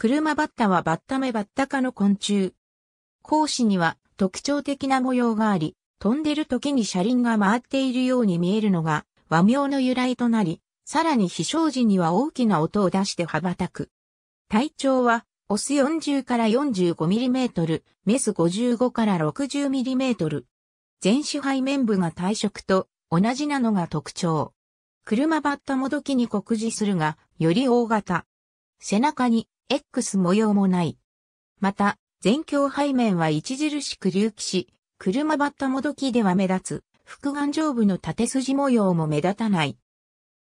車バッタはバッタメバッタ科の昆虫。講師には特徴的な模様があり、飛んでる時に車輪が回っているように見えるのが和名の由来となり、さらに飛翔時には大きな音を出して羽ばたく。体長はオス40から4 5ミリメートル、メス55から6 0トル。全種背面部が体色と同じなのが特徴。車バッタもどきに酷似するが、より大型。背中に X 模様もない。また、全境背面は著しく隆起し、車バッタもどきでは目立つ、複眼上部の縦筋模様も目立たない。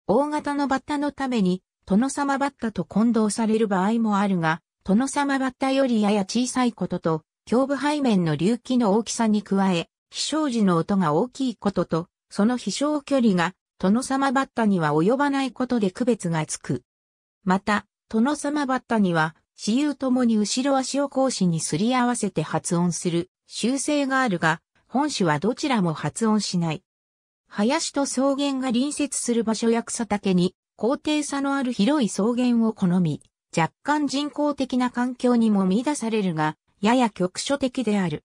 大型のバッタのために、殿様バッタと混同される場合もあるが、殿様バッタよりやや小さいことと、胸部背面の隆起の大きさに加え、飛翔時の音が大きいことと、その飛翔距離が、殿様バッタには及ばないことで区別がつく。また、殿様バッタには、私有ともに後ろ足を講師にすり合わせて発音する習性があるが、本種はどちらも発音しない。林と草原が隣接する場所や草丈に、高低差のある広い草原を好み、若干人工的な環境にも見出されるが、やや局所的である。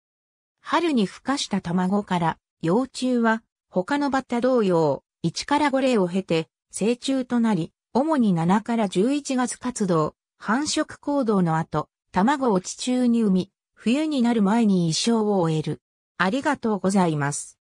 春に孵化した卵から、幼虫は、他のバッタ同様、1から5例を経て、成虫となり、主に7から11月活動、繁殖行動の後、卵を地中に産み、冬になる前に一生を終える。ありがとうございます。